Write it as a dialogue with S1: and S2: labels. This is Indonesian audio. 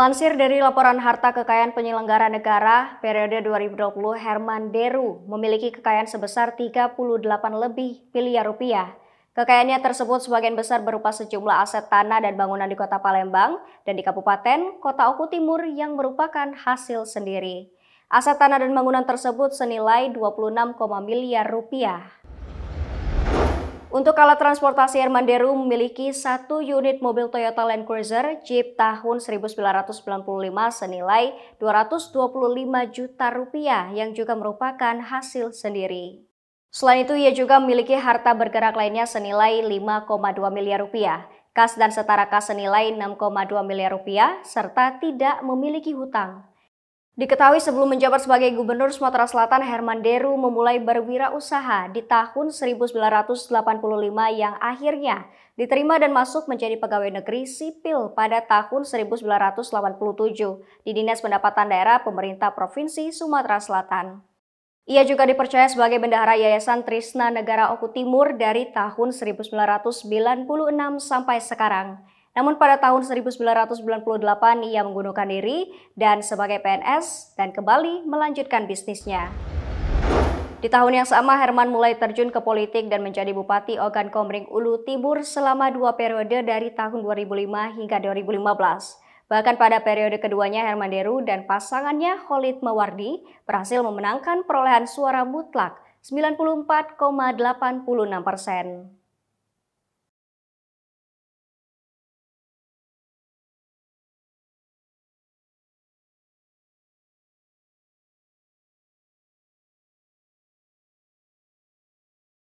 S1: Melansir dari laporan harta kekayaan penyelenggara negara periode 2020, Herman Deru memiliki kekayaan sebesar 38 lebih miliar rupiah. Kekayaannya tersebut sebagian besar berupa sejumlah aset tanah dan bangunan di kota Palembang dan di Kabupaten Kota Oku Timur yang merupakan hasil sendiri. Aset tanah dan bangunan tersebut senilai 26, miliar rupiah. Untuk alat transportasi Herman Deru memiliki satu unit mobil Toyota Land Cruiser Jeep tahun 1995 senilai 225 juta rupiah yang juga merupakan hasil sendiri. Selain itu, ia juga memiliki harta bergerak lainnya senilai 5,2 miliar rupiah, kas dan setara kas senilai 6,2 miliar rupiah, serta tidak memiliki hutang. Diketahui sebelum menjabat sebagai Gubernur Sumatera Selatan, Herman Deru memulai berwirausaha di tahun 1985 yang akhirnya diterima dan masuk menjadi pegawai negeri sipil pada tahun 1987 di Dinas Pendapatan Daerah Pemerintah Provinsi Sumatera Selatan. Ia juga dipercaya sebagai bendahara Yayasan Trisna Negara Oku Timur dari tahun 1996 sampai sekarang. Namun pada tahun 1998 ia menggunakan diri dan sebagai PNS dan kembali melanjutkan bisnisnya. Di tahun yang sama, Herman mulai terjun ke politik dan menjadi Bupati Ogan Komering Ulu Timur selama dua periode dari tahun 2005 hingga 2015. Bahkan pada periode keduanya, Herman Deru dan pasangannya Holit Mawardi berhasil memenangkan perolehan suara mutlak 94,86 persen.